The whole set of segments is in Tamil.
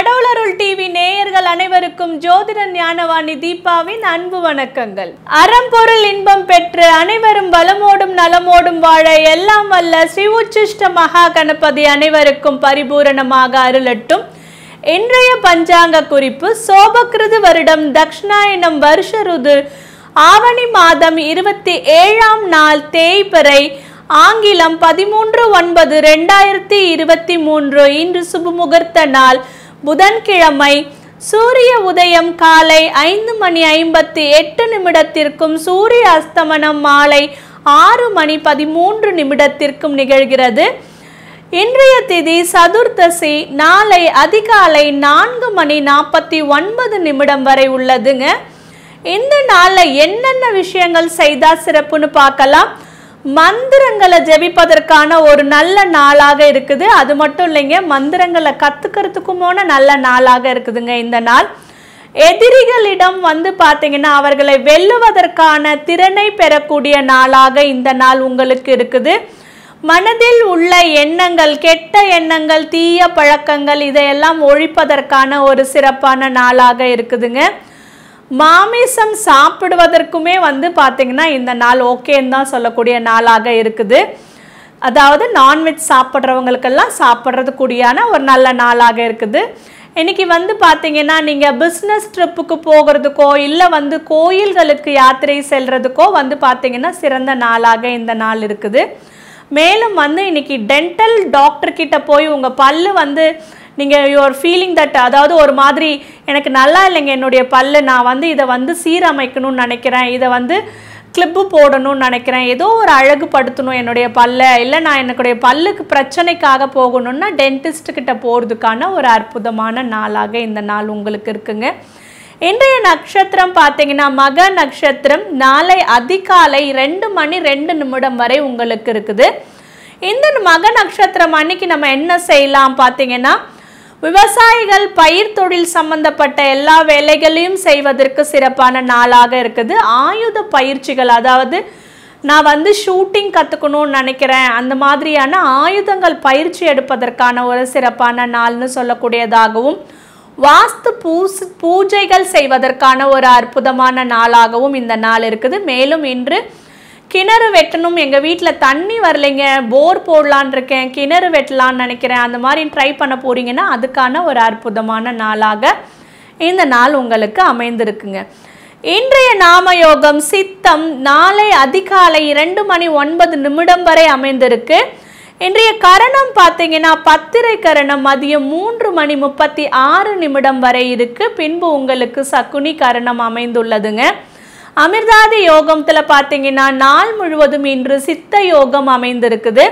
கடவுளருள் டிவி நேயர்கள் அனைவருக்கும் ஜோதிட ஞானவாணி தீபாவின் அன்பு வணக்கங்கள் அறம்பொருள் இன்பம் பெற்று அனைவரும் வளமோடும் நலமோடும் வாழ எல்லாம் வல்ல சிவச்சிஷ்ட மகா கணபதி அனைவருக்கும் பரிபூரணமாக அருளட்டும் இன்றைய பஞ்சாங்க குறிப்பு சோபகிருது வருடம் தக்ஷணாயனம் வருஷ ருது ஆவணி மாதம் இருபத்தி ஏழாம் நாள் தேய்பறை ஆங்கிலம் பதிமூன்று ஒன்பது ரெண்டாயிரத்தி இருபத்தி மூன்று இன்று சுபமுகர்த்த நாள் புதன்கிழமை சூரிய உதயம் காலை ஐந்து மணி ஐம்பத்தி எட்டு நிமிடத்திற்கும் சூரிய அஸ்தமனம் மாலை ஆறு மணி பதிமூன்று நிமிடத்திற்கும் நிகழ்கிறது இன்றைய திதி சதுர்த்தசி நாளை அதிகாலை நான்கு மணி நாற்பத்தி ஒன்பது நிமிடம் வரை உள்ளதுங்க இந்த நாளில் என்னென்ன விஷயங்கள் செய்தால் சிறப்புன்னு பார்க்கலாம் மந்திரங்களை ஜெபிப்பதற்கான ஒரு நல்ல நாளாக இருக்குது அது மட்டும் இல்லைங்க மந்திரங்களை கற்றுக்கிறதுக்குமான நல்ல நாளாக இருக்குதுங்க இந்த நாள் எதிரிகளிடம் வந்து பார்த்தீங்கன்னா அவர்களை வெல்லுவதற்கான திறனை பெறக்கூடிய நாளாக இந்த நாள் உங்களுக்கு இருக்குது மனதில் உள்ள எண்ணங்கள் கெட்ட எண்ணங்கள் தீய பழக்கங்கள் இதையெல்லாம் ஒழிப்பதற்கான ஒரு சிறப்பான நாளாக இருக்குதுங்க மாமிசம் சாப்பிடுவதற்குமே வந்து பார்த்திங்கன்னா இந்த நாள் ஓகேன்னு தான் சொல்லக்கூடிய நாளாக இருக்குது அதாவது நான்வெஜ் சாப்பிட்றவங்களுக்கெல்லாம் சாப்பிட்றதுக்குடியான ஒரு நல்ல நாளாக இருக்குது இன்றைக்கி வந்து பார்த்திங்கன்னா நீங்கள் பிஸ்னஸ் ட்ரிப்புக்கு போகிறதுக்கோ இல்லை வந்து கோயில்களுக்கு யாத்திரை செல்கிறதுக்கோ வந்து பார்த்திங்கன்னா சிறந்த நாளாக இந்த நாள் இருக்குது மேலும் வந்து இன்றைக்கி டென்டல் டாக்டர்கிட்ட போய் உங்கள் பல் வந்து நீங்கள் யுவர் ஃபீலிங் தட் அதாவது ஒரு மாதிரி எனக்கு நல்லா இல்லைங்க என்னுடைய பல்லு நான் வந்து இதை வந்து சீரமைக்கணும்னு நினைக்கிறேன் இதை வந்து கிளிப்பு போடணும்னு நினைக்கிறேன் ஏதோ ஒரு அழகுபடுத்தணும் என்னுடைய பல்ல இல்லை நான் என்னுடைய பல்லுக்கு பிரச்சனைக்காக போகணும்னா டென்டிஸ்ட்கிட்ட போகிறதுக்கான ஒரு அற்புதமான நாளாக இந்த நாள் உங்களுக்கு இருக்குங்க இன்றைய நட்சத்திரம் பார்த்தீங்கன்னா மக நட்சத்திரம் நாளை அதிகாலை ரெண்டு மணி ரெண்டு நிமிடம் வரை உங்களுக்கு இருக்குது இந்த மக நட்சத்திரம் அன்னைக்கு நம்ம என்ன செய்யலாம் பார்த்தீங்கன்னா விவசாயிகள் பயிர் தொழில் சம்பந்தப்பட்ட எல்லா வேலைகளையும் செய்வதற்கு சிறப்பான நாளாக இருக்குது ஆயுத பயிற்சிகள் அதாவது நான் வந்து ஷூட்டிங் கற்றுக்கணும்னு நினைக்கிறேன் அந்த மாதிரியான ஆயுதங்கள் பயிற்சி எடுப்பதற்கான ஒரு சிறப்பான நாள்னு சொல்லக்கூடியதாகவும் வாஸ்து பூஸ் பூஜைகள் செய்வதற்கான ஒரு அற்புதமான நாளாகவும் இந்த நாள் இருக்குது மேலும் இன்று கிணறு வெட்டணும் எங்கள் வீட்டில் தண்ணி வரலைங்க போர் போடலான் இருக்கேன் கிணறு வெட்டலான்னு நினைக்கிறேன் அந்த மாதிரி ட்ரை பண்ண போகிறீங்கன்னா அதுக்கான ஒரு அற்புதமான நாளாக இந்த நாள் உங்களுக்கு அமைந்திருக்குங்க இன்றைய நாம யோகம் சித்தம் நாளை அதிகாலை இரண்டு மணி ஒன்பது நிமிடம் வரை அமைந்திருக்கு இன்றைய கரணம் பார்த்தீங்கன்னா பத்திரை கரணம் மதியம் மூன்று மணி முப்பத்தி ஆறு நிமிடம் வரை இருக்கு பின்பு உங்களுக்கு சக்குனி கரணம் அமைந்துள்ளதுங்க அமிர்தாதி யோகத்தில் பார்த்தீங்கன்னா நாள் முழுவதும் இன்று சித்த யோகம் அமைந்திருக்குது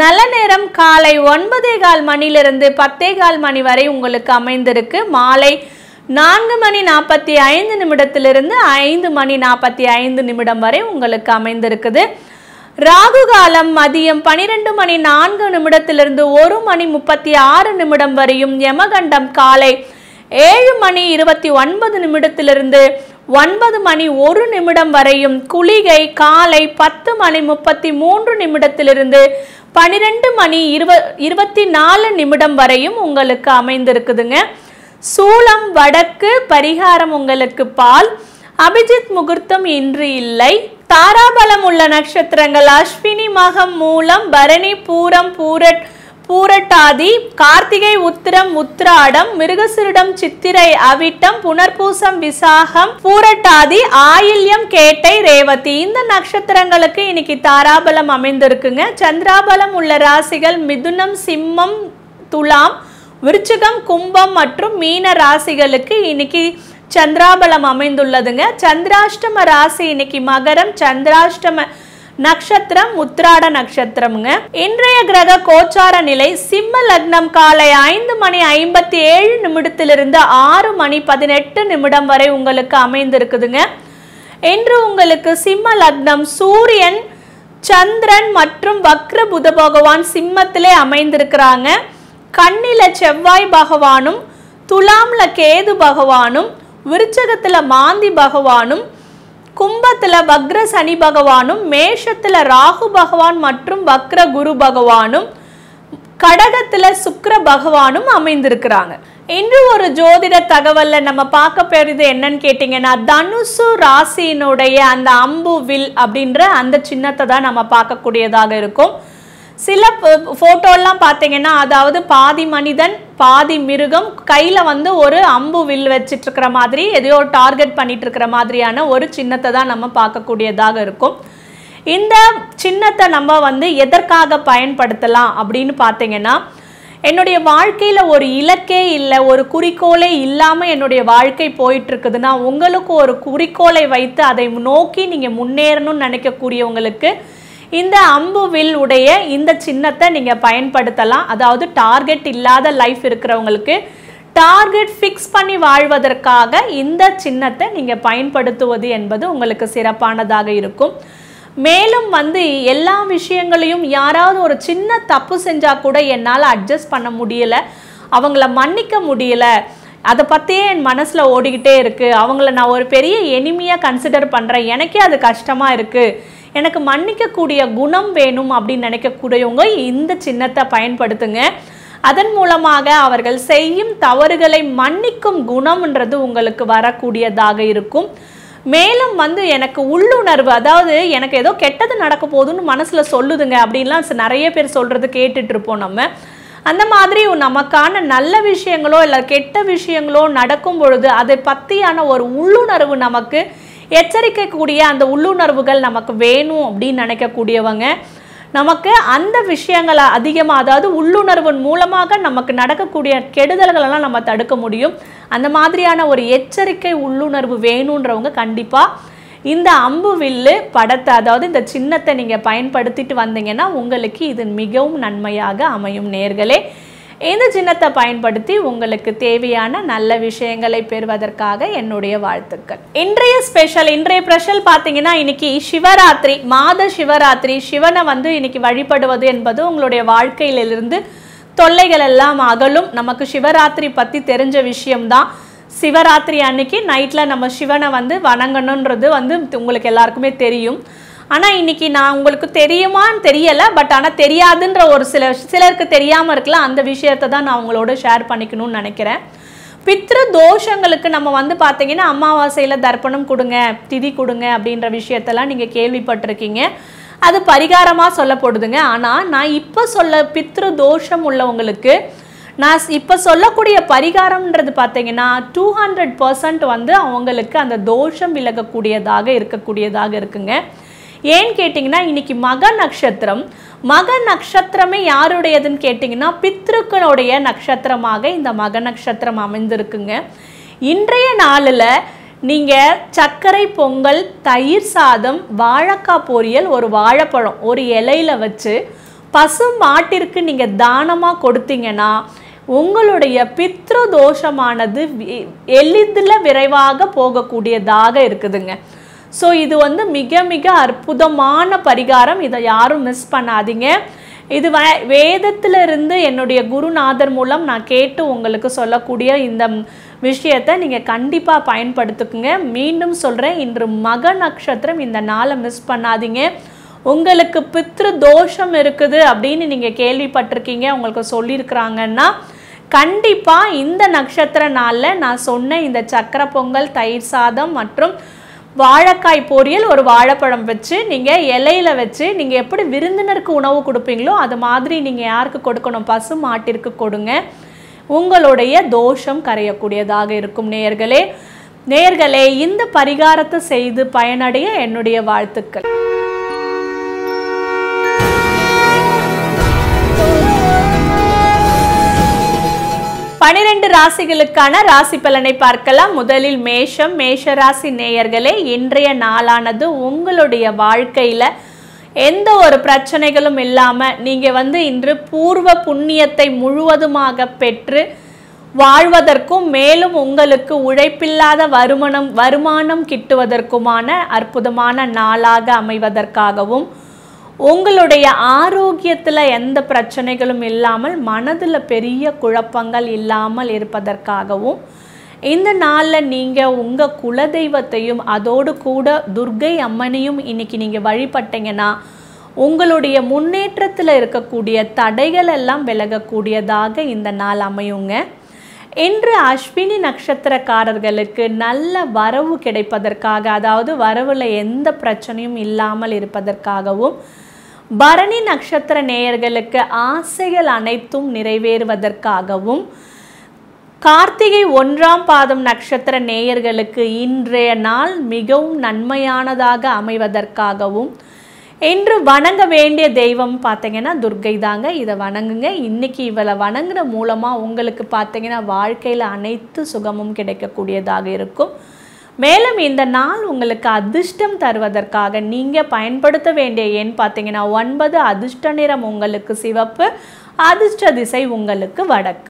நல்ல நேரம் காலை ஒன்பதே கால் மணிலிருந்து பத்தே கால் மணி வரை உங்களுக்கு அமைந்திருக்கு மாலை நான்கு மணி நாற்பத்தி ஐந்து நிமிடத்திலிருந்து ஐந்து மணி நாற்பத்தி ஐந்து நிமிடம் வரை உங்களுக்கு அமைந்திருக்குது ராகு காலம் மதியம் பனிரெண்டு மணி நான்கு நிமிடத்திலிருந்து ஒரு மணி முப்பத்தி ஆறு நிமிடம் வரையும் யமகண்டம் காலை ஏழு மணி இருபத்தி ஒன்பது நிமிடத்திலிருந்து ஒன்பது மணி ஒரு நிமிடம் வரையும் குளிகை காலை பத்து மணி முப்பத்தி மூன்று நிமிடத்திலிருந்து பனிரெண்டு மணி இருவ இருபத்தி நாலு நிமிடம் வரையும் உங்களுக்கு அமைந்திருக்குதுங்க சூளம் வடக்கு பரிகாரம் உங்களுக்கு பால் அபிஜித் முகூர்த்தம் இன்று இல்லை தாராபலம் உள்ள நட்சத்திரங்கள் அஸ்வினி மகம் மூலம் பரணி பூரம் பூரட் பூரட்டாதி கார்த்திகை உத்திரம் உத்திராடம் மிருகசிருடம் சித்திரை அவிட்டம் புனர்பூசம் விசாகம் பூரட்டாதி ஆயில்யம் கேட்டை ரேவதி இந்த நட்சத்திரங்களுக்கு இன்னைக்கு தாராபலம் அமைந்திருக்குங்க சந்திராபலம் உள்ள ராசிகள் மிதுனம் சிம்மம் துலாம் விருச்சிகம் கும்பம் மற்றும் மீன ராசிகளுக்கு இன்னைக்கு சந்திராபலம் அமைந்துள்ளதுங்க சந்திராஷ்டம ராசி இன்னைக்கு மகரம் சந்திராஷ்டம நட்சத்திரம் உத்ராட நட்சத்திரம்ங்க இன்றைய கிரக கோச்சார நிலை சிம்ம லக்னம் காலை ஐந்து மணி ஐம்பத்தி ஏழு நிமிடத்திலிருந்து ஆறு மணி பதினெட்டு நிமிடம் வரை உங்களுக்கு அமைந்திருக்குதுங்க இன்று உங்களுக்கு சிம்ம லக்னம் சூரியன் சந்திரன் மற்றும் வக்ர புத பகவான் சிம்மத்திலே அமைந்திருக்கிறாங்க கண்ணில செவ்வாய் பகவானும் துலாம்ல கேது பகவானும் விருச்சகத்துல மாந்தி பகவானும் கும்பத்தில் வக்ர சனி பகவானும் மேஷத்தில் ராகு பகவான் மற்றும் வக்ர குரு பகவானும் கடகத்தில் சுக்கர பகவானும் அமைந்திருக்கிறாங்க இன்று ஒரு ஜோதிட தகவலில் நம்ம பார்க்க போறது என்னன்னு கேட்டிங்கன்னா தனுசு ராசியினுடைய அந்த அம்பு வில் அப்படின்ற அந்த சின்னத்தை தான் நம்ம பார்க்கக்கூடியதாக இருக்கும் சில ஃபோட்டோலாம் பார்த்தீங்கன்னா அதாவது பாதி மனிதன் பாதி மிருகம் கையில் வந்து ஒரு அம்பு வில் வச்சிட்ருக்கிற மாதிரி எதையோ டார்கெட் பண்ணிகிட்ருக்கிற மாதிரியான ஒரு சின்னத்தை தான் நம்ம பார்க்கக்கூடியதாக இருக்கும் இந்த சின்னத்தை நம்ம வந்து எதற்காக பயன்படுத்தலாம் அப்படின்னு பார்த்தீங்கன்னா என்னுடைய வாழ்க்கையில் ஒரு இலக்கே இல்லை ஒரு குறிக்கோளே இல்லாமல் என்னுடைய வாழ்க்கை போயிட்டுருக்குதுன்னா உங்களுக்கு ஒரு குறிக்கோளை வைத்து அதை நோக்கி நீங்கள் முன்னேறணும்னு நினைக்கக்கூடியவங்களுக்கு இந்த அம்பு வில் உடைய இந்த சின்னத்தை நீங்கள் பயன்படுத்தலாம் அதாவது டார்கெட் இல்லாத லைஃப் இருக்கிறவங்களுக்கு டார்கெட் ஃபிக்ஸ் பண்ணி வாழ்வதற்காக இந்த சின்னத்தை நீங்கள் பயன்படுத்துவது என்பது உங்களுக்கு சிறப்பானதாக இருக்கும் மேலும் வந்து எல்லா விஷயங்களையும் யாராவது ஒரு சின்ன தப்பு செஞ்சால் கூட என்னால் அட்ஜஸ்ட் பண்ண முடியல அவங்கள மன்னிக்க முடியல அதை பற்றியே என் மனசில் ஓடிக்கிட்டே இருக்குது அவங்கள நான் ஒரு பெரிய எனிமையாக கன்சிடர் பண்ணுறேன் எனக்கே அது கஷ்டமாக இருக்குது எனக்கு மன்னிக்கக்கூடிய குணம் வேணும் அப்படின்னு நினைக்கக்கூடியவங்க இந்த சின்னத்தை பயன்படுத்துங்க அதன் மூலமாக அவர்கள் செய்யும் தவறுகளை மன்னிக்கும் குணம்ன்றது உங்களுக்கு வரக்கூடியதாக இருக்கும் மேலும் வந்து எனக்கு உள்ளுணர்வு அதாவது எனக்கு ஏதோ கெட்டது நடக்க போதுன்னு மனசில் சொல்லுதுங்க அப்படின்லாம் நிறைய பேர் சொல்கிறது கேட்டுட்ருப்போம் நம்ம அந்த மாதிரி நமக்கான நல்ல விஷயங்களோ இல்லை கெட்ட விஷயங்களோ நடக்கும் பொழுது அதை பற்றியான ஒரு உள்ளுணர்வு நமக்கு எச்சரிக்கக்கூடிய அந்த உள்ளுணர்வுகள் நமக்கு வேணும் அப்படின்னு நினைக்கக்கூடியவங்க நமக்கு அந்த விஷயங்களை அதிகமாக அதாவது உள்ளுணர்வின் மூலமாக நமக்கு நடக்கக்கூடிய கெடுதல்களெல்லாம் நம்ம தடுக்க முடியும் அந்த மாதிரியான ஒரு எச்சரிக்கை உள்ளுணர்வு வேணுன்றவங்க கண்டிப்பாக இந்த அம்பு வில்லு படத்தை அதாவது இந்த சின்னத்தை நீங்கள் பயன்படுத்திட்டு வந்தீங்கன்னா உங்களுக்கு இது மிகவும் நன்மையாக அமையும் நேர்களே இந்த சின்னத்தை பயன்படுத்தி உங்களுக்கு தேவையான நல்ல விஷயங்களை பெறுவதற்காக என்னுடைய வாழ்த்துக்கள் இன்றைய ஸ்பெஷல் இன்றைய ஸ்பெஷல் பார்த்தீங்கன்னா இன்னைக்கு சிவராத்திரி மாத சிவராத்திரி சிவனை வந்து இன்னைக்கு வழிபடுவது என்பது உங்களுடைய வாழ்க்கையிலிருந்து தொல்லைகள் எல்லாம் அகலும் நமக்கு சிவராத்திரி பற்றி தெரிஞ்ச விஷயம்தான் சிவராத்திரி அன்னைக்கு நைட்டில் நம்ம சிவனை வந்து வணங்கணுன்றது வந்து உங்களுக்கு எல்லாருக்குமே தெரியும் ஆனால் இன்றைக்கி நான் உங்களுக்கு தெரியுமான்னு தெரியலை பட் ஆனால் தெரியாதுன்ற ஒரு சில சிலருக்கு தெரியாமல் இருக்கலாம் அந்த விஷயத்தை தான் நான் உங்களோட ஷேர் பண்ணிக்கணும்னு நினைக்கிறேன் பித்ரு தோஷங்களுக்கு நம்ம வந்து பார்த்தீங்கன்னா அமாவாசையில் தர்ப்பணம் கொடுங்க திதி கொடுங்க அப்படின்ற விஷயத்தெல்லாம் நீங்கள் கேள்விப்பட்டிருக்கீங்க அது பரிகாரமாக சொல்லப்படுதுங்க ஆனால் நான் இப்போ சொல்ல பித்ரு தோஷம் உள்ளவங்களுக்கு நான் இப்போ சொல்லக்கூடிய பரிகாரம்ன்றது பார்த்தீங்கன்னா டூ ஹண்ட்ரட் பர்சன்ட் வந்து அவங்களுக்கு அந்த தோஷம் விலகக்கூடியதாக இருக்கக்கூடியதாக இருக்குங்க ஏன்னு கேட்டிங்கன்னா இன்றைக்கி மக நட்சத்திரம் மக நட்சத்திரமே யாருடையதுன்னு கேட்டிங்கன்னா பித்ருக்கனுடைய நட்சத்திரமாக இந்த மக நட்சத்திரம் அமைந்திருக்குங்க இன்றைய நாளில் நீங்கள் சர்க்கரை பொங்கல் தயிர் சாதம் வாழைக்காய் பொரியல் ஒரு வாழைப்பழம் ஒரு இலையில் வச்சு பசும் மாட்டிற்கு நீங்கள் தானமாக கொடுத்தீங்கன்னா உங்களுடைய பித்ரு தோஷமானது எளிதில் விரைவாக போகக்கூடியதாக இருக்குதுங்க ஸோ இது வந்து மிக மிக அற்புதமான பரிகாரம் இதை யாரும் மிஸ் பண்ணாதீங்க இது வ வேதத்திலிருந்து என்னுடைய குருநாதர் மூலம் நான் கேட்டு உங்களுக்கு சொல்லக்கூடிய இந்த விஷயத்தை நீங்கள் கண்டிப்பாக பயன்படுத்துக்குங்க மீண்டும் சொல்கிறேன் இன்று மக நட்சத்திரம் இந்த நாளை மிஸ் பண்ணாதீங்க உங்களுக்கு பித்ரு தோஷம் இருக்குது அப்படின்னு நீங்கள் கேள்விப்பட்டிருக்கீங்க உங்களுக்கு சொல்லியிருக்கிறாங்கன்னா கண்டிப்பாக இந்த நட்சத்திர நாளில் நான் சொன்ன இந்த சக்கர பொங்கல் தயிர் சாதம் மற்றும் வாழைக்காய் பொரியல் ஒரு வாழைப்பழம் வச்சு நீங்கள் இலையில வச்சு நீங்கள் எப்படி விருந்தினருக்கு உணவு கொடுப்பீங்களோ அது மாதிரி நீங்கள் யாருக்கு கொடுக்கணும் பசு மாட்டிற்கு கொடுங்க உங்களுடைய தோஷம் கரையக்கூடியதாக இருக்கும் நேயர்களே நேயர்களே இந்த பரிகாரத்தை செய்து பயனடைய என்னுடைய வாழ்த்துக்கள் பனிரெண்டு ராசிகளுக்கான ராசி பலனை பார்க்கலாம் முதலில் மேஷம் மேஷ ராசி நேயர்களே இன்றைய நாளானது உங்களுடைய வாழ்க்கையில் எந்த ஒரு பிரச்சனைகளும் இல்லாமல் நீங்கள் வந்து இன்று பூர்வ புண்ணியத்தை முழுவதுமாக பெற்று வாழ்வதற்கும் மேலும் உங்களுக்கு உழைப்பில்லாத வருமானம் வருமானம் கிட்டுவதற்குமான அற்புதமான நாளாக அமைவதற்காகவும் உங்களுடைய ஆரோக்கியத்தில் எந்த பிரச்சனைகளும் இல்லாமல் மனதில் பெரிய குழப்பங்கள் இல்லாமல் இருப்பதற்காகவும் இந்த நாளில் நீங்கள் உங்கள் குலதெய்வத்தையும் அதோடு கூட துர்கை அம்மனையும் இன்றைக்கி நீங்கள் வழிபட்டீங்கன்னா உங்களுடைய முன்னேற்றத்தில் இருக்கக்கூடிய தடைகள் எல்லாம் விலகக்கூடியதாக இந்த நாள் அமையுங்க இன்று அஸ்வினி நட்சத்திரக்காரர்களுக்கு நல்ல வரவு கிடைப்பதற்காக அதாவது வரவில் எந்த பிரச்சனையும் இல்லாமல் இருப்பதற்காகவும் பரணி நட்சத்திர நேயர்களுக்கு ஆசைகள் அனைத்தும் நிறைவேறுவதற்காகவும் கார்த்திகை ஒன்றாம் பாதம் நட்சத்திர நேயர்களுக்கு இன்றைய நாள் மிகவும் நன்மையானதாக அமைவதற்காகவும் இன்று வணங்க வேண்டிய தெய்வம் பார்த்தீங்கன்னா துர்கை தாங்க இதை வணங்குங்க இன்றைக்கி இவளை வணங்குற மூலமாக உங்களுக்கு பார்த்தீங்கன்னா வாழ்க்கையில் அனைத்து சுகமும் கிடைக்கக்கூடியதாக இருக்கும் மேலும் இந்த நாள் உங்களுக்கு அதிர்ஷ்டம் தருவதற்காக நீங்கள் பயன்படுத்த வேண்டிய எண் பார்த்தீங்கன்னா ஒன்பது அதிர்ஷ்ட நிறம் உங்களுக்கு சிவப்பு அதிர்ஷ்ட திசை உங்களுக்கு வடக்கு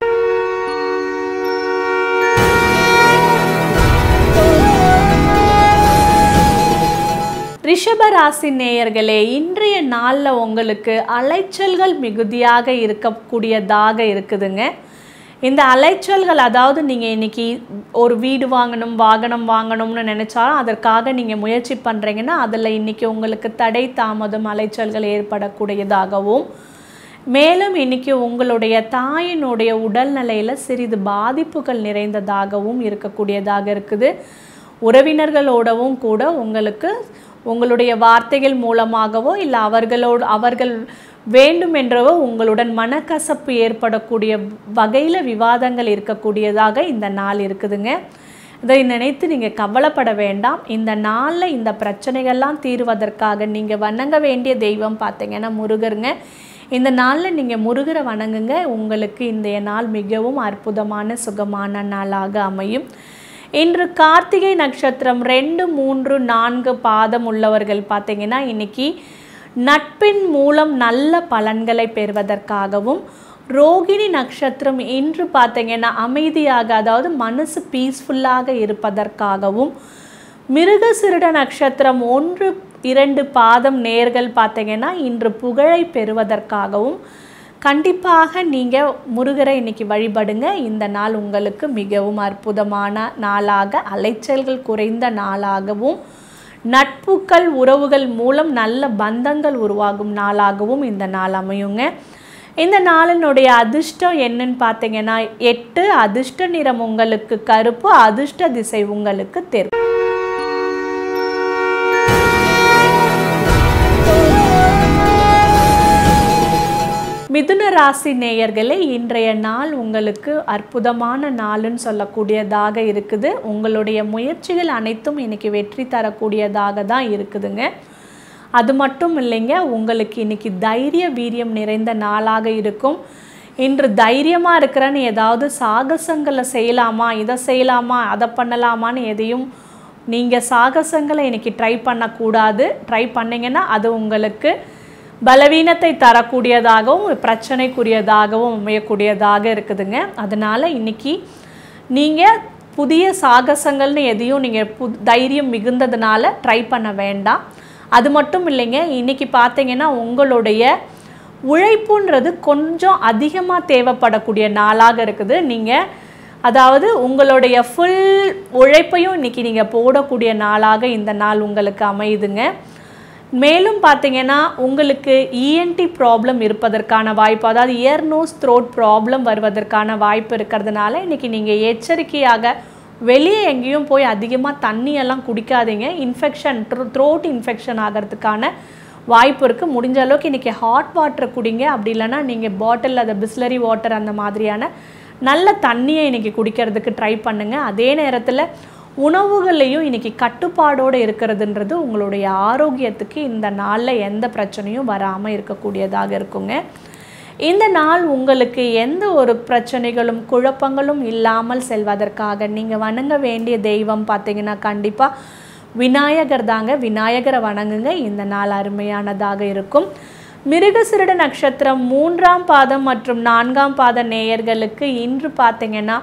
ரிஷபராசி நேயர்களே இன்றைய நாளில் உங்களுக்கு அலைச்சல்கள் மிகுதியாக இருக்கக்கூடியதாக இருக்குதுங்க இந்த அலைச்சல்கள் அதாவது நீங்கள் இன்றைக்கி ஒரு வீடு வாங்கணும் வாகனம் வாங்கணும்னு நினச்சாலும் அதற்காக நீங்கள் முயற்சி பண்ணுறீங்கன்னா அதில் இன்றைக்கி உங்களுக்கு தடை தாமதம் அலைச்சல்கள் ஏற்படக்கூடியதாகவும் மேலும் இன்றைக்கி உங்களுடைய தாயினுடைய உடல்நிலையில் சிறிது பாதிப்புகள் நிறைந்ததாகவும் இருக்கக்கூடியதாக இருக்குது உறவினர்களோடவும் கூட உங்களுக்கு உங்களுடைய வார்த்தைகள் மூலமாகவோ இல்லை அவர்களோடு அவர்கள் வேண்டுமென்றவோ உங்களுடன் மனக்கசப்பு ஏற்படக்கூடிய வகையில் விவாதங்கள் இருக்கக்கூடியதாக இந்த நாள் இருக்குதுங்க இதை நினைத்து நீங்கள் கவலைப்பட வேண்டாம் இந்த நாளில் இந்த பிரச்சனைகள்லாம் தீர்வதற்காக நீங்கள் வணங்க வேண்டிய தெய்வம் பார்த்தீங்கன்னா முருகருங்க இந்த நாளில் நீங்கள் முருகரை வணங்குங்க உங்களுக்கு இந்த நாள் மிகவும் அற்புதமான சுகமான நாளாக அமையும் இன்று கார்த்திகை நட்சத்திரம் ரெண்டு மூன்று நான்கு பாதம் உள்ளவர்கள் பார்த்தீங்கன்னா இன்றைக்கி நட்பின் மூலம் நல்ல பலன்களை பெறுவதற்காகவும் ரோகிணி நட்சத்திரம் இன்று பார்த்தீங்கன்னா அமைதியாக அதாவது மனசு பீஸ்ஃபுல்லாக இருப்பதற்காகவும் மிருகசிருட நட்சத்திரம் ஒன்று இரண்டு பாதம் நேர்கள் பார்த்தீங்கன்னா இன்று புகழை பெறுவதற்காகவும் கண்டிப்பாக நீங்கள் முருகரை இன்னைக்கு வழிபடுங்க இந்த நாள் உங்களுக்கு மிகவும் அற்புதமான நாளாக அலைச்சல்கள் குறைந்த நாளாகவும் நட்புகள் உறவுகள் மூலம் நல்ல பந்தங்கள் உருவாகும் நாளாகவும் இந்த நாள் அமையுங்க இந்த நாளினுடைய அதிர்ஷ்டம் என்னன்னு பார்த்தீங்கன்னா எட்டு அதிர்ஷ்ட நிறம் உங்களுக்கு கருப்பு அதிர்ஷ்ட திசை உங்களுக்கு தெரியும் மிதுன ராசி நேயர்களே இன்றைய நாள் உங்களுக்கு அற்புதமான நாளுன்னு சொல்லக்கூடியதாக இருக்குது உங்களுடைய முயற்சிகள் அனைத்தும் இன்றைக்கி வெற்றி தரக்கூடியதாக தான் இருக்குதுங்க அது மட்டும் இல்லைங்க உங்களுக்கு இன்றைக்கி தைரிய வீரியம் நிறைந்த நாளாக இருக்கும் இன்று தைரியமாக இருக்கிறேன்னு ஏதாவது சாகசங்களை செய்யலாமா இதை செய்யலாமா அதை பண்ணலாமான்னு எதையும் நீங்கள் சாகசங்களை இன்றைக்கி ட்ரை பண்ணக்கூடாது ட்ரை பண்ணிங்கன்னா அது உங்களுக்கு பலவீனத்தை தரக்கூடியதாகவும் பிரச்சனைக்குரியதாகவும் அமையக்கூடியதாக இருக்குதுங்க அதனால் இன்றைக்கி நீங்கள் புதிய சாகசங்கள்னு எதையும் நீங்கள் பு தைரியம் மிகுந்ததுனால ட்ரை பண்ண வேண்டாம் அது மட்டும் இல்லைங்க இன்றைக்கி பார்த்தீங்கன்னா உங்களுடைய உழைப்புன்றது கொஞ்சம் அதிகமாக தேவைப்படக்கூடிய நாளாக இருக்குது நீங்கள் அதாவது உங்களுடைய ஃபுல் உழைப்பையும் இன்றைக்கி நீங்கள் போடக்கூடிய நாளாக இந்த நாள் உங்களுக்கு அமையுதுங்க மேலும் பார்த்தீங்கன்னா உங்களுக்கு இஎன்டி e ப்ராப்ளம் இருப்பதற்கான வாய்ப்பு அதாவது இயர் நோஸ் த்ரோட் ப்ராப்ளம் வருவதற்கான வாய்ப்பு இருக்கிறதுனால இன்றைக்கி நீங்கள் எச்சரிக்கையாக வெளியே எங்கேயும் போய் அதிகமாக தண்ணியெல்லாம் குடிக்காதீங்க இன்ஃபெக்ஷன் த்ரோட் இன்ஃபெக்ஷன் ஆகிறதுக்கான வாய்ப்பு இருக்குது முடிஞ்ச அளவுக்கு இன்றைக்கி ஹாட் வாட்டரை குடிங்க அப்படி இல்லைனா நீங்கள் பாட்டில் அதை பிஸ்லரி வாட்டர் அந்த மாதிரியான நல்ல தண்ணியை இன்றைக்கி குடிக்கிறதுக்கு ட்ரை பண்ணுங்கள் அதே நேரத்தில் உணவுகள்லையும் இன்றைக்கி கட்டுப்பாடோடு இருக்கிறதுன்றது உங்களுடைய ஆரோக்கியத்துக்கு இந்த நாளில் எந்த பிரச்சனையும் வராமல் இருக்கக்கூடியதாக இருக்குங்க இந்த நாள் உங்களுக்கு எந்த ஒரு பிரச்சனைகளும் குழப்பங்களும் இல்லாமல் செல்வதற்காக நீங்கள் வணங்க வேண்டிய தெய்வம் பார்த்தீங்கன்னா கண்டிப்பாக விநாயகர் தாங்க விநாயகரை வணங்குங்க இந்த நாள் அருமையானதாக இருக்கும் மிருகசிருட நட்சத்திரம் மூன்றாம் பாதம் மற்றும் நான்காம் பாத நேயர்களுக்கு இன்று பார்த்தீங்கன்னா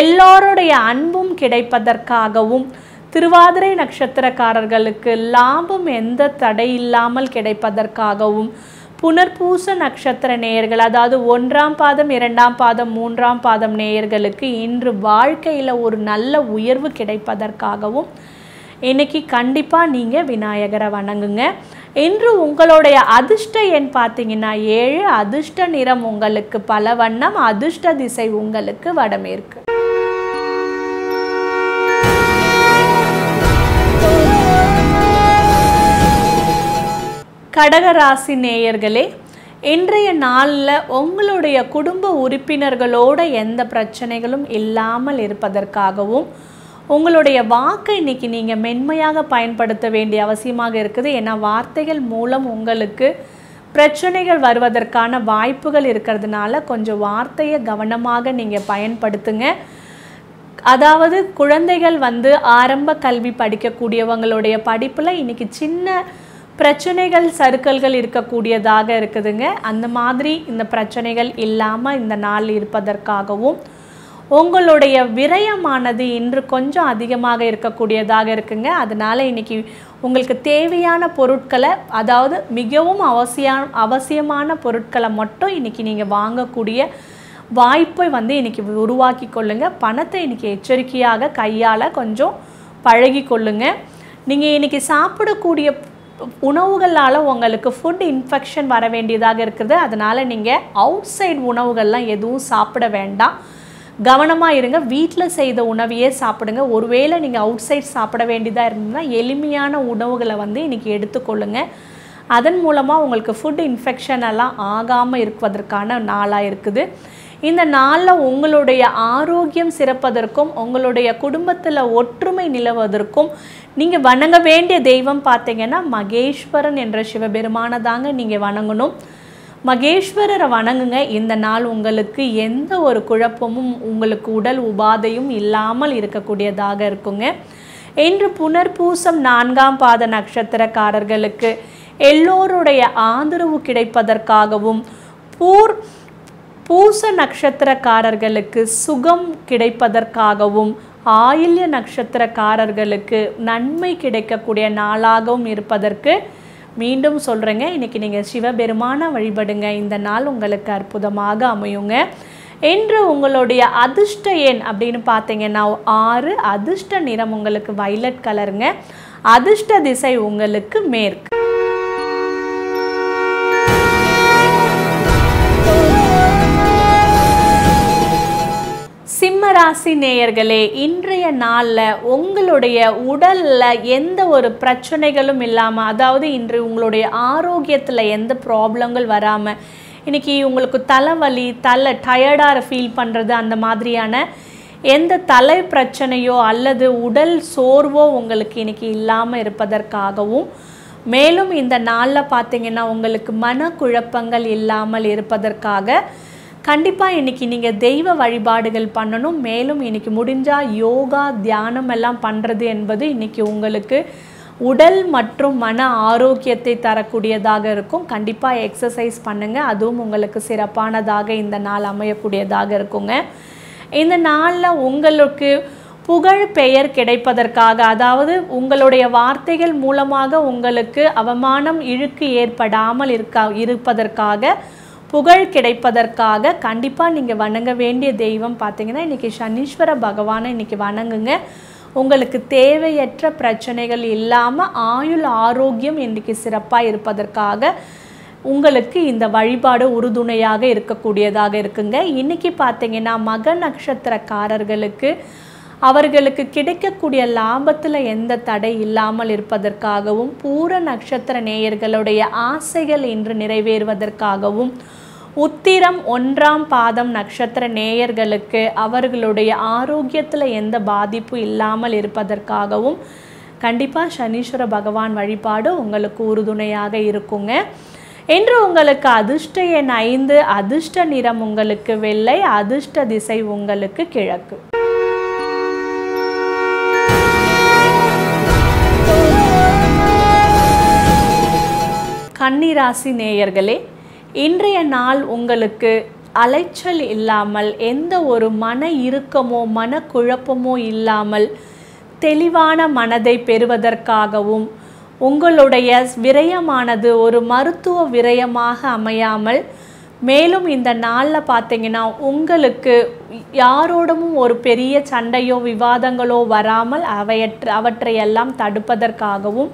எல்லோருடைய அன்பும் கிடைப்பதற்காகவும் திருவாதிரை நட்சத்திரக்காரர்களுக்கு லாபம் எந்த தடை இல்லாமல் கிடைப்பதற்காகவும் புனர்பூச நட்சத்திர நேயர்கள் அதாவது ஒன்றாம் பாதம் இரண்டாம் பாதம் மூன்றாம் பாதம் நேயர்களுக்கு இன்று வாழ்க்கையில் ஒரு நல்ல உயர்வு கிடைப்பதற்காகவும் இன்னைக்கு கண்டிப்பாக நீங்கள் விநாயகரை வணங்குங்க இன்று உங்களுடைய அதிர்ஷ்ட எண் பார்த்தீங்கன்னா ஏழு அதிர்ஷ்ட நிறம் உங்களுக்கு பல வண்ணம் அதிர்ஷ்ட திசை உங்களுக்கு வடமேற்கு கடகராசி நேயர்களே இன்றைய நாளில் உங்களுடைய குடும்ப உறுப்பினர்களோட எந்த பிரச்சனைகளும் இல்லாமல் இருப்பதற்காகவும் உங்களுடைய வாக்கை இன்னைக்கு நீங்கள் மென்மையாக பயன்படுத்த வேண்டிய அவசியமாக இருக்குது ஏன்னா வார்த்தைகள் மூலம் உங்களுக்கு பிரச்சனைகள் வருவதற்கான வாய்ப்புகள் இருக்கிறதுனால கொஞ்சம் வார்த்தையை கவனமாக நீங்கள் பயன்படுத்துங்க அதாவது குழந்தைகள் வந்து ஆரம்ப கல்வி படிக்கக்கூடியவங்களுடைய படிப்பில் இன்றைக்கி சின்ன பிரச்சனைகள் சறுக்கல்கள் இருக்கக்கூடியதாக இருக்குதுங்க அந்த மாதிரி இந்த பிரச்சனைகள் இல்லாமல் இந்த நாள் இருப்பதற்காகவும் உங்களுடைய விரயமானது இன்று கொஞ்சம் அதிகமாக இருக்கக்கூடியதாக இருக்குங்க அதனால் இன்றைக்கி உங்களுக்கு தேவையான பொருட்களை அதாவது மிகவும் அவசிய அவசியமான பொருட்களை மட்டும் இன்றைக்கி நீங்கள் வாங்கக்கூடிய வாய்ப்பை வந்து இன்றைக்கி உருவாக்கி கொள்ளுங்கள் பணத்தை இன்றைக்கி எச்சரிக்கையாக கையால் கொஞ்சம் பழகி கொள்ளுங்கள் நீங்கள் இன்றைக்கி சாப்பிடக்கூடிய உணவுகளால் உங்களுக்கு ஃபுட் இன்ஃபெக்ஷன் வர வேண்டியதாக இருக்குது அதனால் நீங்கள் அவுட் சைடு உணவுகள்லாம் எதுவும் சாப்பிட வேண்டாம் கவனமாக இருங்க வீட்டில் செய்த உணவையே சாப்பிடுங்க ஒருவேளை நீங்கள் அவுட் சைட் சாப்பிட வேண்டியதாக இருந்ததுன்னா எளிமையான உணவுகளை வந்து இன்றைக்கி எடுத்துக்கொள்ளுங்கள் அதன் மூலமாக உங்களுக்கு ஃபுட் இன்ஃபெக்ஷன் எல்லாம் ஆகாமல் இருக்குவதற்கான நாளாக இருக்குது இந்த நாளில் உங்களுடைய ஆரோக்கியம் சிறப்பதற்கும் உங்களுடைய குடும்பத்தில் ஒற்றுமை நிலவதற்கும் நீங்கள் வணங்க வேண்டிய தெய்வம் பார்த்தீங்கன்னா மகேஸ்வரன் என்ற சிவபெருமானை தாங்க நீங்கள் வணங்கணும் மகேஸ்வரரை வணங்குங்க இந்த நாள் உங்களுக்கு எந்த ஒரு குழப்பமும் உங்களுக்கு உடல் உபாதையும் இல்லாமல் இருக்கக்கூடியதாக இருக்குங்க இன்று புனர்பூசம் நான்காம் பாத நட்சத்திரக்காரர்களுக்கு எல்லோருடைய ஆதரவு கிடைப்பதற்காகவும் பூர் பூச நட்சத்திரக்காரர்களுக்கு சுகம் கிடைப்பதற்காகவும் ஆயில்ய நட்சத்திரக்காரர்களுக்கு நன்மை கிடைக்கக்கூடிய நாளாகவும் இருப்பதற்கு மீண்டும் சொல்கிறேங்க இன்றைக்கி நீங்கள் சிவபெருமான வழிபடுங்க இந்த நாள் உங்களுக்கு அற்புதமாக அமையுங்க இன்று உங்களுடைய அதிர்ஷ்ட எண் அப்படின்னு பார்த்தீங்கன்னா ஆறு அதிர்ஷ்ட நிறம் உங்களுக்கு வைலட் கலருங்க அதிர்ஷ்ட திசை உங்களுக்கு மேற்கு கும்பராசி நேயர்களே இன்றைய நாளில் உங்களுடைய உடலில் எந்த ஒரு பிரச்சனைகளும் இல்லாமல் அதாவது இன்று உங்களுடைய ஆரோக்கியத்தில் எந்த ப்ராப்ளங்கள் வராமல் இன்றைக்கி உங்களுக்கு தலைவலி தலை டயர்டாக ஃபீல் பண்ணுறது அந்த மாதிரியான எந்த தலை பிரச்சனையோ அல்லது உடல் சோர்வோ உங்களுக்கு இன்றைக்கி இல்லாமல் இருப்பதற்காகவும் மேலும் இந்த நாளில் பார்த்திங்கன்னா உங்களுக்கு மனக்குழப்பங்கள் இல்லாமல் இருப்பதற்காக கண்டிப்பாக இன்றைக்கி நீங்கள் தெய்வ வழிபாடுகள் பண்ணணும் மேலும் இன்றைக்கி முடிஞ்சால் யோகா தியானம் எல்லாம் பண்ணுறது என்பது இன்றைக்கி உங்களுக்கு உடல் மற்றும் மன ஆரோக்கியத்தை தரக்கூடியதாக இருக்கும் கண்டிப்பாக எக்ஸசைஸ் பண்ணுங்கள் அதுவும் உங்களுக்கு சிறப்பானதாக இந்த நாள் அமையக்கூடியதாக இருக்குங்க இந்த நாளில் உங்களுக்கு புகழ் பெயர் கிடைப்பதற்காக அதாவது உங்களுடைய வார்த்தைகள் மூலமாக உங்களுக்கு அவமானம் இழுக்கு ஏற்படாமல் இருக்க இருப்பதற்காக புகழ் கிடைப்பதற்காக கண்டிப்பாக நீங்கள் வணங்க வேண்டிய தெய்வம் பார்த்தீங்கன்னா இன்றைக்கி சனீஸ்வர பகவானை இன்றைக்கி வணங்குங்க உங்களுக்கு தேவையற்ற பிரச்சனைகள் இல்லாமல் ஆயுள் ஆரோக்கியம் இன்றைக்கி சிறப்பாக இருப்பதற்காக உங்களுக்கு இந்த வழிபாடு உறுதுணையாக இருக்கக்கூடியதாக இருக்குங்க இன்றைக்கி பார்த்தீங்கன்னா மக நட்சத்திரக்காரர்களுக்கு அவர்களுக்கு கிடைக்கக்கூடிய லாபத்தில் எந்த தடை இல்லாமல் இருப்பதற்காகவும் பூர நட்சத்திர நேயர்களுடைய ஆசைகள் இன்று நிறைவேறுவதற்காகவும் உத்திரம் ஒன்றாம் பாதம் நட்சத்திர நேயர்களுக்கு அவர்களுடைய ஆரோக்கியத்தில் எந்த பாதிப்பு இல்லாமல் இருப்பதற்காகவும் கண்டிப்பாக சனீஸ்வர பகவான் வழிபாடு உங்களுக்கு உறுதுணையாக இருக்குங்க இன்று உங்களுக்கு அதிர்ஷ்ட எண் ஐந்து அதிர்ஷ்ட நிறம் உங்களுக்கு வெள்ளை அதிர்ஷ்ட திசை உங்களுக்கு கிழக்கு கன்னிராசி நேயர்களே இன்றைய நாள் உங்களுக்கு அலைச்சல் இல்லாமல் எந்த ஒரு மன இறுக்கமோ மனக்குழப்பமோ இல்லாமல் தெளிவான மனதை பெறுவதற்காகவும் உங்களுடைய விரயமானது ஒரு மருத்துவ விரயமாக அமையாமல் மேலும் இந்த நாளில் பார்த்தீங்கன்னா உங்களுக்கு யாரோடமும் ஒரு பெரிய சண்டையோ விவாதங்களோ வராமல் அவையற்ற அவற்றையெல்லாம் தடுப்பதற்காகவும்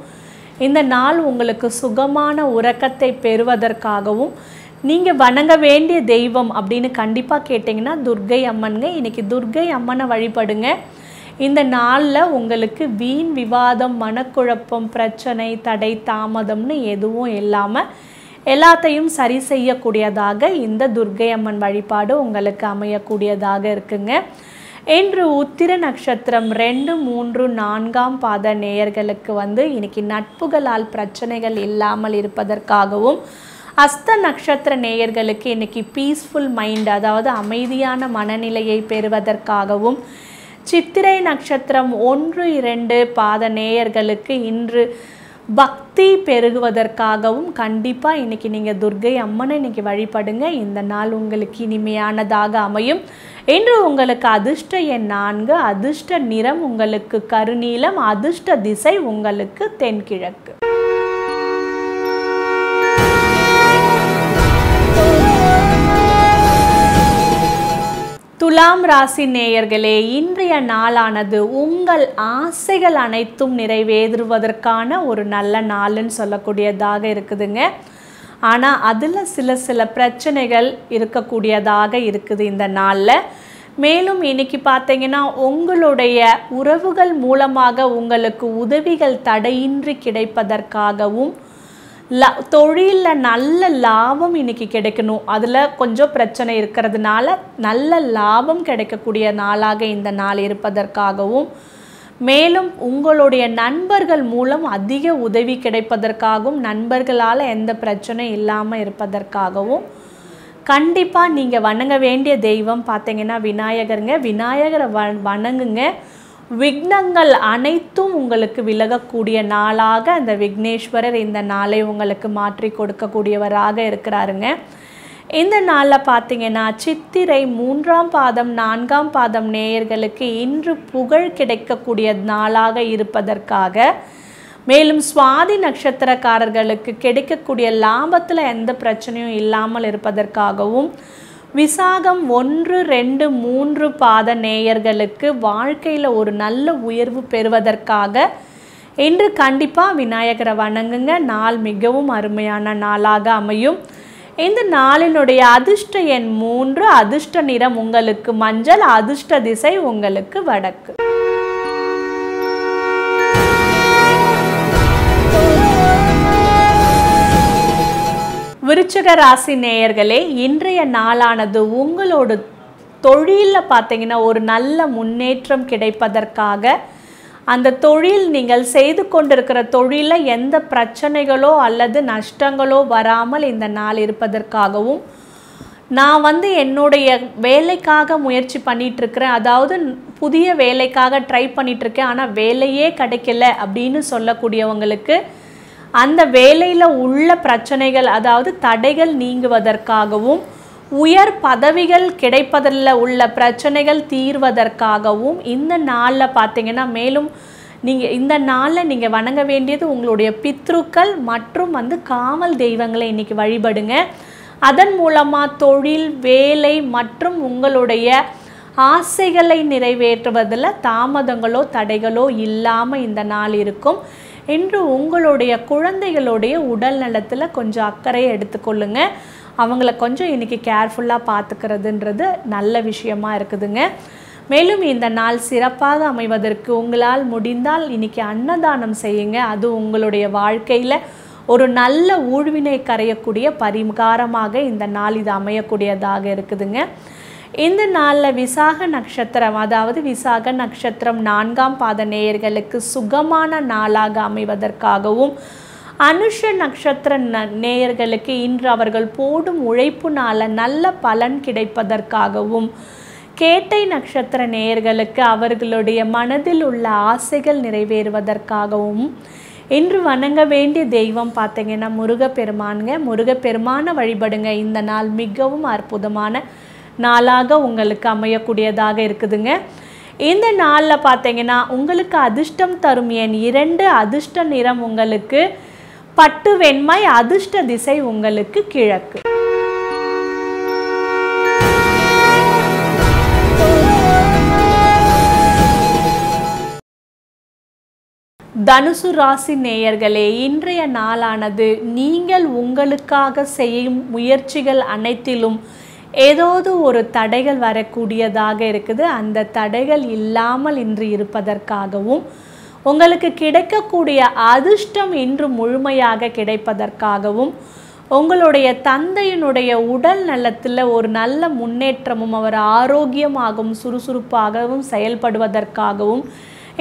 இந்த நாள் உங்களுக்கு சுகமான உறக்கத்தை பெறுவதற்காகவும் நீங்கள் வணங்க வேண்டிய தெய்வம் அப்படின்னு கண்டிப்பாக கேட்டிங்கன்னா துர்கை அம்மனுங்க இன்றைக்கி துர்கை அம்மனை வழிபடுங்க இந்த நாளில் உங்களுக்கு வீண் விவாதம் மனக்குழப்பம் பிரச்சனை தடை தாமதம்னு எதுவும் இல்லாமல் எல்லாத்தையும் சரி செய்யக்கூடியதாக இந்த துர்கை அம்மன் வழிபாடு உங்களுக்கு அமையக்கூடியதாக இருக்குங்க என்று உத்திர நட்சத்திரம் ரெண்டு மூன்று நான்காம் பாத நேயர்களுக்கு வந்து இன்னைக்கு நட்புகளால் பிரச்சனைகள் இல்லாமல் இருப்பதற்காகவும் அஸ்த நட்சத்திர நேயர்களுக்கு இன்றைக்கி பீஸ்ஃபுல் மைண்ட் அதாவது அமைதியான மனநிலையை பெறுவதற்காகவும் சித்திரை நட்சத்திரம் ஒன்று இரண்டு பாத நேயர்களுக்கு இன்று பக்தி பெருகுவதற்காகவும் கண்டிப்பாக இன்றைக்கி நீங்கள் துர்கை அம்மனை இன்றைக்கி வழிபடுங்க இந்த நாள் உங்களுக்கு இனிமையானதாக அமையும் இன்று உங்களுக்கு அதிர்ஷ்ட எண் நான்கு அதிர்ஷ்ட நிறம் உங்களுக்கு கருநீலம் அதிர்ஷ்ட திசை உங்களுக்கு தென்கிழக்கு துலாம் ராசி நேயர்களே இன்றைய நாளானது உங்கள் ஆசைகள் அனைத்தும் நிறைவேறுவதற்கான ஒரு நல்ல நாள்னு சொல்லக்கூடியதாக இருக்குதுங்க ஆனால் அதில் சில சில பிரச்சனைகள் இருக்கக்கூடியதாக இருக்குது இந்த நாளில் மேலும் இன்னைக்கு பார்த்தீங்கன்னா உங்களுடைய உறவுகள் மூலமாக உங்களுக்கு உதவிகள் தடையின்றி கிடைப்பதற்காகவும் ல தொழிலில் நல்ல லாபம் இன்னைக்கு கிடைக்கணும் அதில் கொஞ்சம் பிரச்சனை இருக்கிறதுனால நல்ல லாபம் கிடைக்கக்கூடிய நாளாக இந்த நாள் இருப்பதற்காகவும் மேலும் உங்களுடைய நண்பர்கள் மூலம் அதிக உதவி கிடைப்பதற்காகவும் நண்பர்களால் எந்த பிரச்சனை இல்லாமல் இருப்பதற்காகவும் கண்டிப்பாக நீங்கள் வணங்க வேண்டிய தெய்வம் பார்த்தீங்கன்னா விநாயகருங்க விநாயகரை வ வணங்குங்க விக்னங்கள் அனைத்தும் உங்களுக்கு விலகக்கூடிய நாளாக அந்த விக்னேஸ்வரர் இந்த நாளை உங்களுக்கு மாற்றி கொடுக்கக்கூடியவராக இருக்கிறாருங்க இந்த நாளில் பார்த்தீங்கன்னா சித்திரை மூன்றாம் பாதம் நான்காம் பாதம் நேயர்களுக்கு இன்று புகழ் கிடைக்கக்கூடிய நாளாக இருப்பதற்காக மேலும் சுவாதி நட்சத்திரக்காரர்களுக்கு கிடைக்கக்கூடிய லாபத்தில் எந்த பிரச்சனையும் இல்லாமல் இருப்பதற்காகவும் விசாகம் ஒன்று ரெண்டு மூன்று பாத நேயர்களுக்கு வாழ்க்கையில் ஒரு நல்ல உயர்வு பெறுவதற்காக இன்று கண்டிப்பாக விநாயகரை வணங்குங்க நாள் மிகவும் அருமையான நாளாக அமையும் இந்த நாளினுடைய அதிர்ஷ்ட எண் மூன்று அதிர்ஷ்ட நிறம் உங்களுக்கு மஞ்சள் அதிர்ஷ்ட திசை உங்களுக்கு வடக்கு விருச்சக ராசி நேயர்களே இன்றைய நாளானது உங்களோட தொழிலில் பார்த்தீங்கன்னா ஒரு நல்ல முன்னேற்றம் கிடைப்பதற்காக அந்த தொழில் நீங்கள் செய்து கொண்டிருக்கிற தொழிலில் எந்த பிரச்சனைகளோ அல்லது நஷ்டங்களோ வராமல் இந்த நாள் இருப்பதற்காகவும் நான் வந்து என்னுடைய வேலைக்காக முயற்சி பண்ணிகிட்ருக்கிறேன் அதாவது புதிய வேலைக்காக ட்ரை பண்ணிகிட்ருக்கேன் ஆனால் வேலையே கிடைக்கல அப்படின்னு சொல்லக்கூடியவங்களுக்கு அந்த வேலையில் உள்ள பிரச்சனைகள் அதாவது தடைகள் நீங்குவதற்காகவும் உயர் பதவிகள் கிடைப்பதில் உள்ள பிரச்சனைகள் தீர்வதற்காகவும் இந்த நாளில் பார்த்தீங்கன்னா மேலும் நீங்கள் இந்த நாளில் நீங்கள் வணங்க வேண்டியது உங்களுடைய பித்ருக்கள் மற்றும் வந்து காவல் தெய்வங்களை இன்றைக்கி வழிபடுங்க அதன் மூலமாக தொழில் வேலை மற்றும் உங்களுடைய ஆசைகளை நிறைவேற்றுவதில் தாமதங்களோ தடைகளோ இல்லாமல் இந்த நாள் இருக்கும் என்று உங்களுடைய குழந்தைகளுடைய உடல் நலத்தில் கொஞ்சம் அக்கறையை எடுத்துக்கொள்ளுங்க அவங்கள கொஞ்சம் இன்றைக்கி கேர்ஃபுல்லாக பார்த்துக்கிறதுன்றது நல்ல விஷயமா இருக்குதுங்க மேலும் இந்த நாள் சிறப்பாக அமைவதற்கு உங்களால் முடிந்தால் இன்றைக்கி அன்னதானம் செய்யுங்க அது உங்களுடைய வாழ்க்கையில் ஒரு நல்ல ஊழ்வினை கரையக்கூடிய பரிகாரமாக இந்த நாள் இது அமையக்கூடியதாக இருக்குதுங்க இந்த நாளில் விசாக நட்சத்திரம் அதாவது விசாக நட்சத்திரம் நான்காம் பாத நேயர்களுக்கு சுகமான நாளாக அமைவதற்காகவும் அனுஷ நட்சத்திர நேயர்களுக்கு இன்று அவர்கள் போடும் உழைப்புனால நல்ல பலன் கிடைப்பதற்காகவும் கேட்டை நட்சத்திர நேயர்களுக்கு அவர்களுடைய மனதில் உள்ள ஆசைகள் நிறைவேறுவதற்காகவும் இன்று வணங்க வேண்டிய தெய்வம் பார்த்தீங்கன்னா முருகப்பெருமானுங்க முருகப்பெருமான வழிபடுங்க இந்த நாள் மிகவும் அற்புதமான நாளாக உங்களுக்கு அமையக்கூடியதாக இருக்குதுங்க இந்த நாளில் பார்த்தீங்கன்னா உங்களுக்கு அதிர்ஷ்டம் தரும் என் இரண்டு அதிர்ஷ்ட நிறம் உங்களுக்கு பட்டு வெண்மை அதிர்ஷ்ட திசை உங்களுக்கு கிழக்கு தனுசு ராசி நேயர்களே இன்றைய நாளானது நீங்கள் உங்களுக்காக செய்யும் முயற்சிகள் அனைத்திலும் ஏதோது ஒரு தடைகள் வரக்கூடியதாக இருக்குது அந்த தடைகள் இல்லாமல் இன்று இருப்பதற்காகவும் உங்களுக்கு கிடைக்கக்கூடிய அதிர்ஷ்டம் இன்று முழுமையாக கிடைப்பதற்காகவும் உங்களுடைய தந்தையினுடைய உடல் நலத்தில் ஒரு நல்ல முன்னேற்றமும் அவர் ஆரோக்கியமாகவும் சுறுசுறுப்பாகவும் செயல்படுவதற்காகவும்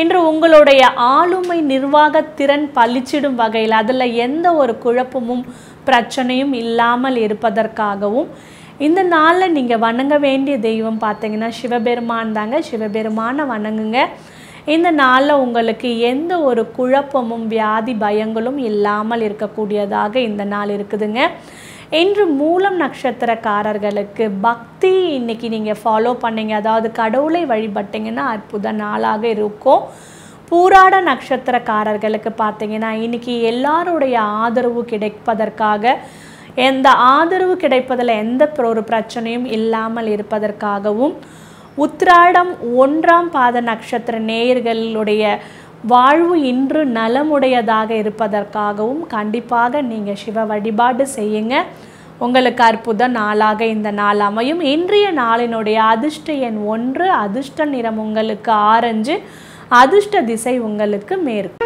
இன்று உங்களுடைய ஆளுமை நிர்வாக திறன் பளிச்சிடும் வகையில் அதில் எந்த ஒரு குழப்பமும் பிரச்சனையும் இல்லாமல் இருப்பதற்காகவும் இந்த நாளில் நீங்கள் வணங்க வேண்டிய தெய்வம் பார்த்தீங்கன்னா சிவபெருமான் தாங்க சிவபெருமானை வணங்குங்க இந்த நாளில் உங்களுக்கு எந்த ஒரு குழப்பமும் வியாதி பயங்களும் இல்லாமல் இருக்கக்கூடியதாக இந்த நாள் இருக்குதுங்க இன்று மூலம் நட்சத்திரக்காரர்களுக்கு பக்தி இன்றைக்கி நீங்கள் ஃபாலோ பண்ணீங்க அதாவது கடவுளை வழிபட்டிங்கன்னா அற்புத நாளாக இருக்கும் பூராட நட்சத்திரக்காரர்களுக்கு பார்த்தீங்கன்னா இன்றைக்கி எல்லாருடைய ஆதரவு கிடைப்பதற்காக எந்த ஆதரவு கிடைப்பதில் எந்த ஒரு பிரச்சனையும் இல்லாமல் இருப்பதற்காகவும் உத்திராடம் ஒன்றாம் பாத நட்சத்திர நேயர்களுடைய வாழ்வு இன்று நலமுடையதாக இருப்பதற்காகவும் கண்டிப்பாக நீங்கள் சிவ வழிபாடு செய்யுங்க உங்களுக்கு அற்புத நாளாக இந்த நாள் அமையும் இன்றைய நாளினுடைய அதிர்ஷ்ட எண் ஒன்று அதிர்ஷ்ட நிறம் உங்களுக்கு ஆரஞ்சு அதிர்ஷ்ட திசை உங்களுக்கு மேற்கு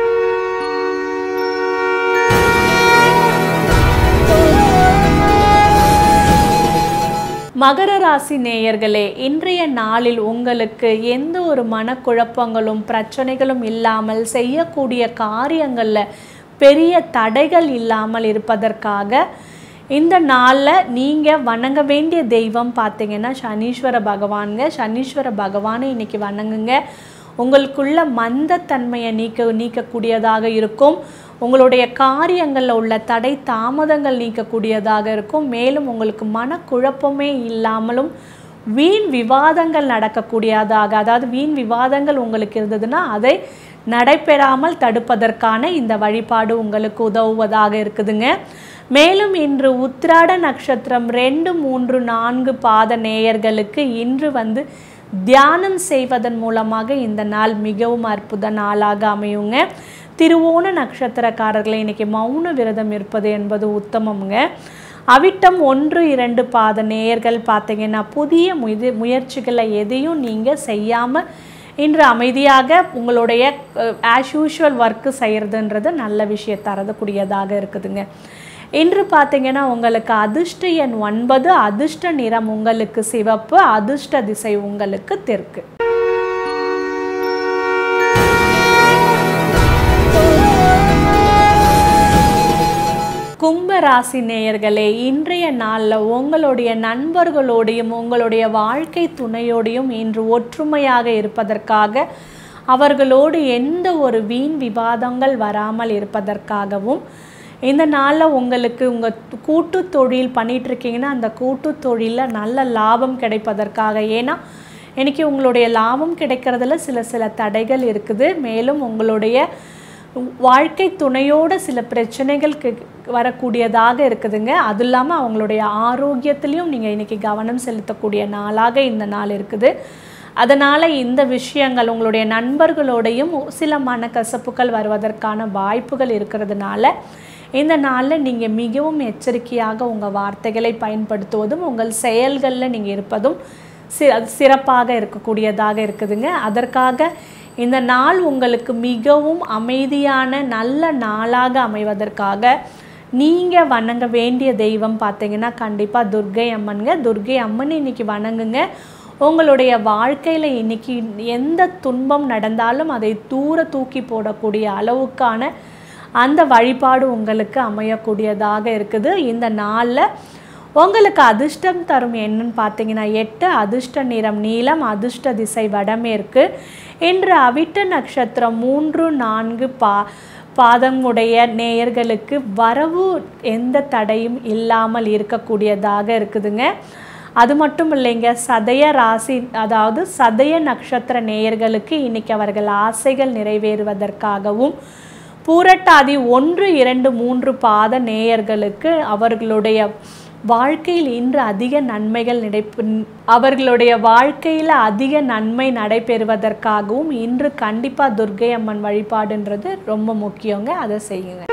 மகர ராசி நேயர்களே இன்றைய நாளில் உங்களுக்கு எந்த ஒரு மனக்குழப்பங்களும் பிரச்சனைகளும் இல்லாமல் செய்யக்கூடிய காரியங்களில் பெரிய தடைகள் இல்லாமல் இருப்பதற்காக இந்த நாளில் நீங்கள் வணங்க வேண்டிய தெய்வம் பார்த்தீங்கன்னா சனீஸ்வர பகவானுங்க சனீஸ்வர பகவானை இன்றைக்கி வணங்குங்க உங்களுக்குள்ள மந்தத்தன்மையை நீக்க நீக்கக்கூடியதாக இருக்கும் உங்களுடைய காரியங்களில் உள்ள தடை தாமதங்கள் நீக்கக்கூடியதாக இருக்கும் மேலும் உங்களுக்கு மனக்குழப்பமே இல்லாமலும் வீண் விவாதங்கள் நடக்கக்கூடியதாக அதாவது வீண் விவாதங்கள் உங்களுக்கு இருந்ததுன்னா அதை நடைபெறாமல் தடுப்பதற்கான இந்த வழிபாடு உங்களுக்கு உதவுவதாக இருக்குதுங்க மேலும் இன்று உத்திராட நட்சத்திரம் ரெண்டு மூன்று நான்கு பாத நேயர்களுக்கு இன்று வந்து தியானம் செய்வதன் மூலமாக இந்த நாள் மிகவும் அற்புத நாளாக அமையுங்க திருவோண நட்சத்திரக்காரர்களை இன்றைக்கி மௌன விரதம் இருப்பது என்பது உத்தமம்ங்க அவிட்டம் ஒன்று இரண்டு பாத நேயர்கள் பார்த்தீங்கன்னா புதிய முயது முயற்சிகளை எதையும் நீங்கள் செய்யாமல் இன்று அமைதியாக உங்களுடைய ஆஸ் யூஷுவல் ஒர்க்கு செய்கிறதுன்றது நல்ல விஷயம் தரதக்கூடியதாக இருக்குதுங்க இன்று பார்த்தீங்கன்னா உங்களுக்கு அதிர்ஷ்ட எண் ஒன்பது அதிர்ஷ்ட நிறம் உங்களுக்கு சிவப்பு அதிர்ஷ்ட திசை உங்களுக்கு தெற்கு ராசி நேயர்களே இன்றைய நாளில் உங்களுடைய நண்பர்களோடையும் உங்களுடைய வாழ்க்கை துணையோடையும் இன்று ஒற்றுமையாக இருப்பதற்காக அவர்களோடு எந்த ஒரு வீண் விவாதங்கள் வராமல் இருப்பதற்காகவும் இந்த நாளில் உங்களுக்கு உங்கள் கூட்டு தொழில் பண்ணிகிட்ருக்கீங்கன்னா அந்த கூட்டு தொழிலில் நல்ல லாபம் கிடைப்பதற்காக ஏன்னா இன்றைக்கி உங்களுடைய லாபம் கிடைக்கிறதுல சில சில தடைகள் இருக்குது மேலும் உங்களுடைய வாழ்க்கை துணையோட சில பிரச்சனைகள் வரக்கூடியதாக இருக்குதுங்க அது இல்லாமல் அவங்களுடைய ஆரோக்கியத்திலையும் நீங்கள் இன்றைக்கி கவனம் செலுத்தக்கூடிய நாளாக இந்த நாள் இருக்குது அதனால் இந்த விஷயங்கள் உங்களுடைய நண்பர்களோடையும் சில மனக்கசப்புகள் வருவதற்கான வாய்ப்புகள் இருக்கிறதுனால இந்த நாளில் நீங்கள் மிகவும் எச்சரிக்கையாக உங்கள் வார்த்தைகளை பயன்படுத்துவதும் உங்கள் செயல்களில் நீங்கள் இருப்பதும் சி சிறப்பாக இருக்கக்கூடியதாக இருக்குதுங்க அதற்காக இந்த நாள் உங்களுக்கு மிகவும் அமைதியான நல்ல நாளாக அமைவதற்காக நீங்கள் வணங்க வேண்டிய தெய்வம் பார்த்தீங்கன்னா கண்டிப்பாக துர்கை அம்மனுங்க துர்கை அம்மன் இன்றைக்கி வணங்குங்க உங்களுடைய வாழ்க்கையில் இன்றைக்கி எந்த துன்பம் நடந்தாலும் அதை தூர தூக்கி போடக்கூடிய அளவுக்கான அந்த வழிபாடு உங்களுக்கு அமையக்கூடியதாக இருக்குது இந்த நாளில் உங்களுக்கு அதிர்ஷ்டம் தரும் என்னன்னு பார்த்தீங்கன்னா எட்டு அதிர்ஷ்ட நிறம் நீளம் அதிர்ஷ்ட திசை வடமேற்கு இன்று அவிட்ட நட்சத்திரம் மூன்று நான்கு பா பாதமுடைய நேயர்களுக்கு வரவு எந்த தடையும் இல்லாமல் இருக்கக்கூடியதாக இருக்குதுங்க அது மட்டும் இல்லைங்க சதய ராசி அதாவது சதய நட்சத்திர நேயர்களுக்கு இன்னைக்கு அவர்கள் ஆசைகள் நிறைவேறுவதற்காகவும் பூரட்டாதி ஒன்று இரண்டு மூன்று பாத நேயர்களுக்கு அவர்களுடைய வாழ்க்கையில் இன்று அதிக நன்மைகள் நடைபெ அவர்களுடைய வாழ்க்கையில் அதிக நன்மை நடைபெறுவதற்காகவும் இன்று கண்டிப்பாக துர்கை அம்மன் வழிபாடுன்றது ரொம்ப முக்கியங்க அதை செய்யுங்க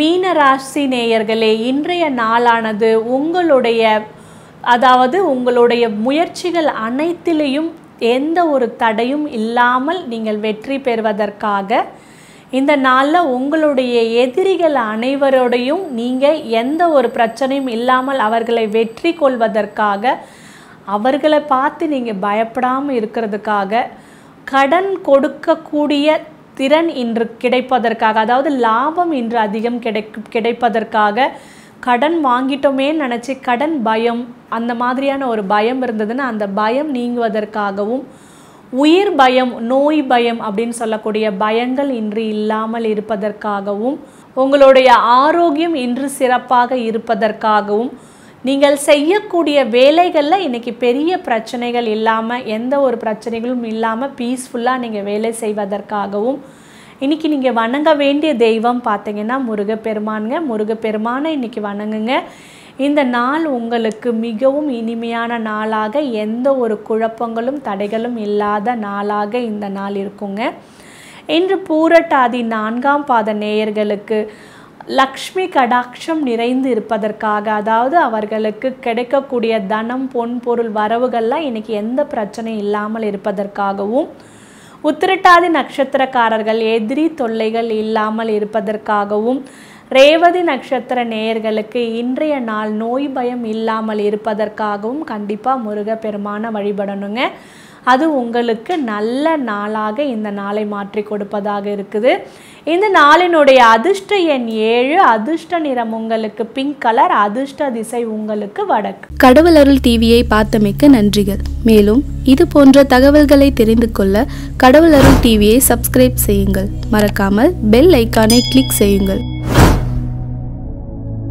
மீன ராசி நேயர்களே இன்றைய நாளானது உங்களுடைய அதாவது உங்களுடைய முயற்சிகள் அனைத்திலையும் எந்த ஒரு தடையும் இல்லாமல் நீங்கள் வெற்றி பெறுவதற்காக இந்த நாளில் உங்களுடைய எதிரிகள் அனைவரோடையும் நீங்கள் எந்த ஒரு பிரச்சனையும் இல்லாமல் அவர்களை வெற்றி கொள்வதற்காக அவர்களை பார்த்து நீங்கள் பயப்படாமல் இருக்கிறதுக்காக கடன் கொடுக்கக்கூடிய திறன் இன்று கிடைப்பதற்காக அதாவது லாபம் இன்று அதிகம் கிடை கிடைப்பதற்காக கடன் வாங்கிட்டோமே நினச்சி கடன் பயம் அந்த மாதிரியான ஒரு பயம் இருந்ததுன்னா அந்த பயம் நீங்குவதற்காகவும் உயிர் பயம் நோய் பயம் அப்படின்னு சொல்லக்கூடிய பயங்கள் இன்று இல்லாமல் இருப்பதற்காகவும் உங்களுடைய ஆரோக்கியம் இன்று சிறப்பாக இருப்பதற்காகவும் நீங்கள் செய்யக்கூடிய வேலைகளில் இன்றைக்கி பெரிய பிரச்சனைகள் இல்லாமல் எந்த ஒரு பிரச்சனைகளும் இல்லாமல் பீஸ்ஃபுல்லாக நீங்கள் வேலை செய்வதற்காகவும் இன்றைக்கி நீங்கள் வணங்க வேண்டிய தெய்வம் பார்த்தீங்கன்னா முருகப்பெருமானுங்க முருகப்பெருமானை இன்றைக்கி வணங்குங்க இந்த நாள் உங்களுக்கு மிகவும் இனிமையான நாளாக எந்த ஒரு குழப்பங்களும் தடைகளும் இல்லாத நாளாக இந்த நாள் இருக்குங்க இன்று பூரட்டாதி நான்காம் பாத நேயர்களுக்கு லக்ஷ்மி கடாட்சம் நிறைந்து இருப்பதற்காக அதாவது அவர்களுக்கு கிடைக்கக்கூடிய தனம் பொன் பொருள் வரவுகள்லாம் இன்றைக்கி எந்த பிரச்சனையும் இல்லாமல் இருப்பதற்காகவும் உத்திரட்டாதி நட்சத்திரக்காரர்கள் எதிரி தொல்லைகள் இல்லாமல் இருப்பதற்காகவும் ரேவதி நட்சத்திர நேயர்களுக்கு இன்றைய நாள் நோய் பயம் இல்லாமல் இருப்பதற்காகவும் கண்டிப்பாக முருக பெருமான வழிபடணுங்க அது உங்களுக்கு நல்ல நாளாக இந்த நாளை மாற்றி கொடுப்பதாக இருக்குது இந்த நாளினுடைய அதிர்ஷ்ட எண் ஏழு அதிர்ஷ்ட நிறம் உங்களுக்கு பிங்க் கலர் அதிர்ஷ்ட திசை உங்களுக்கு வடக்கு கடவுள் அருள் டிவியை பார்த்தமைக்கு நன்றிகள் மேலும் இது போன்ற தகவல்களை தெரிந்து கொள்ள கடவுள் அருள் டிவியை சப்ஸ்கிரைப் செய்யுங்கள் மறக்காமல் பெல் ஐக்கானை கிளிக் செய்யுங்கள்